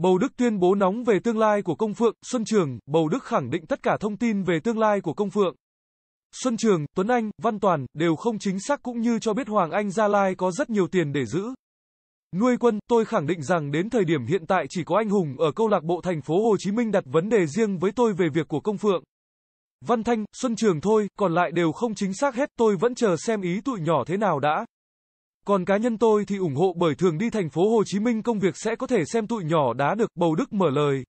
Bầu Đức tuyên bố nóng về tương lai của Công Phượng, Xuân Trường, Bầu Đức khẳng định tất cả thông tin về tương lai của Công Phượng. Xuân Trường, Tuấn Anh, Văn Toàn, đều không chính xác cũng như cho biết Hoàng Anh Gia Lai có rất nhiều tiền để giữ. Nuôi quân, tôi khẳng định rằng đến thời điểm hiện tại chỉ có anh hùng ở câu lạc bộ thành phố Hồ Chí Minh đặt vấn đề riêng với tôi về việc của Công Phượng. Văn Thanh, Xuân Trường thôi, còn lại đều không chính xác hết, tôi vẫn chờ xem ý tụi nhỏ thế nào đã. Còn cá nhân tôi thì ủng hộ bởi thường đi thành phố Hồ Chí Minh công việc sẽ có thể xem tụi nhỏ đá được, Bầu Đức mở lời.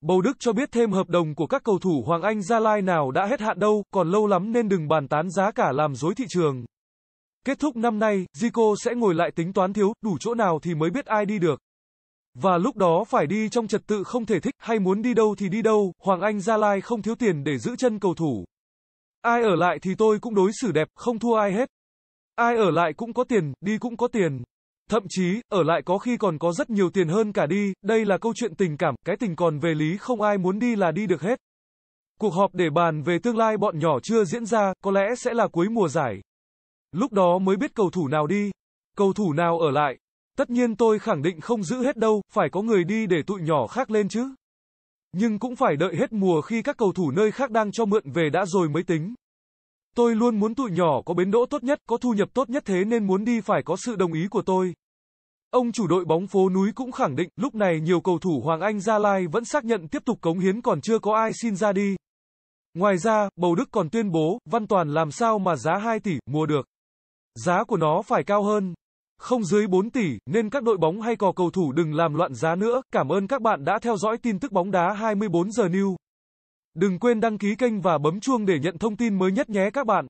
Bầu Đức cho biết thêm hợp đồng của các cầu thủ Hoàng Anh Gia Lai nào đã hết hạn đâu, còn lâu lắm nên đừng bàn tán giá cả làm dối thị trường. Kết thúc năm nay, Zico sẽ ngồi lại tính toán thiếu, đủ chỗ nào thì mới biết ai đi được. Và lúc đó phải đi trong trật tự không thể thích, hay muốn đi đâu thì đi đâu, Hoàng Anh Gia Lai không thiếu tiền để giữ chân cầu thủ. Ai ở lại thì tôi cũng đối xử đẹp, không thua ai hết. Ai ở lại cũng có tiền, đi cũng có tiền. Thậm chí, ở lại có khi còn có rất nhiều tiền hơn cả đi, đây là câu chuyện tình cảm, cái tình còn về lý không ai muốn đi là đi được hết. Cuộc họp để bàn về tương lai bọn nhỏ chưa diễn ra, có lẽ sẽ là cuối mùa giải. Lúc đó mới biết cầu thủ nào đi, cầu thủ nào ở lại. Tất nhiên tôi khẳng định không giữ hết đâu, phải có người đi để tụi nhỏ khác lên chứ. Nhưng cũng phải đợi hết mùa khi các cầu thủ nơi khác đang cho mượn về đã rồi mới tính. Tôi luôn muốn tụi nhỏ có bến đỗ tốt nhất, có thu nhập tốt nhất thế nên muốn đi phải có sự đồng ý của tôi. Ông chủ đội bóng phố núi cũng khẳng định, lúc này nhiều cầu thủ Hoàng Anh Gia Lai vẫn xác nhận tiếp tục cống hiến còn chưa có ai xin ra đi. Ngoài ra, Bầu Đức còn tuyên bố, Văn Toàn làm sao mà giá 2 tỷ, mua được. Giá của nó phải cao hơn. Không dưới 4 tỷ, nên các đội bóng hay cò cầu thủ đừng làm loạn giá nữa. Cảm ơn các bạn đã theo dõi tin tức bóng đá 24 giờ New. Đừng quên đăng ký kênh và bấm chuông để nhận thông tin mới nhất nhé các bạn.